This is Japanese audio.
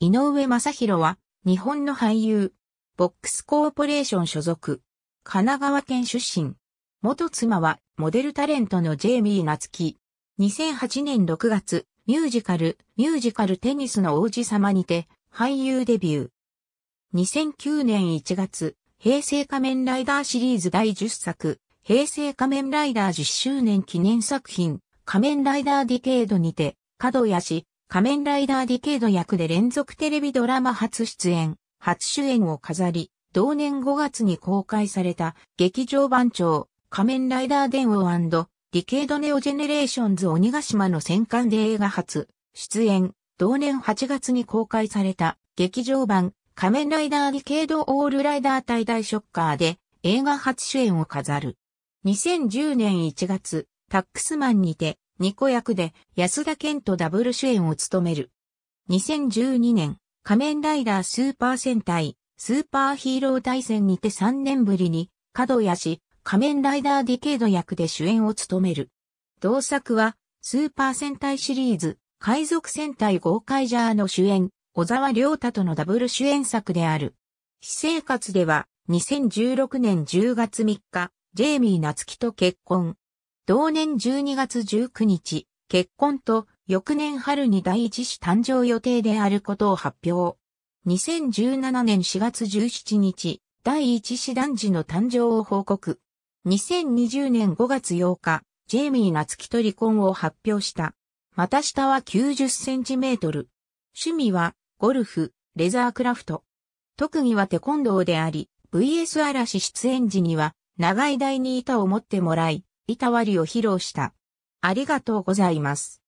井上正宏は、日本の俳優、ボックスコーポレーション所属、神奈川県出身。元妻は、モデルタレントのジェイミー夏樹。2008年6月、ミュージカル、ミュージカルテニスの王子様にて、俳優デビュー。2009年1月、平成仮面ライダーシリーズ第10作、平成仮面ライダー10周年記念作品、仮面ライダーディケードにて、角谷氏、仮面ライダーディケード役で連続テレビドラマ初出演、初主演を飾り、同年5月に公開された劇場版長、仮面ライダー電王ディケードネオジェネレーションズ鬼ヶ島の戦艦で映画初出演、同年8月に公開された劇場版仮面ライダーディケードオールライダー対大ショッカーで映画初主演を飾る。2010年1月、タックスマンにてニコ役で安田健とダブル主演を務める。2012年、仮面ライダースーパー戦隊、スーパーヒーロー大戦にて3年ぶりに、角谷氏、仮面ライダーディケード役で主演を務める。同作は、スーパー戦隊シリーズ、海賊戦隊ゴーカイジャーの主演、小沢良太とのダブル主演作である。私生活では、2016年10月3日、ジェイミー夏希と結婚。同年12月19日、結婚と翌年春に第一子誕生予定であることを発表。2017年4月17日、第一子男児の誕生を報告。2020年5月8日、ジェイミー夏月と離婚を発表した。股下は90センチメートル。趣味は、ゴルフ、レザークラフト。特技はテコンドーであり、VS 嵐出演時には、長い台に板を持ってもらい、いたわりを披露した。ありがとうございます。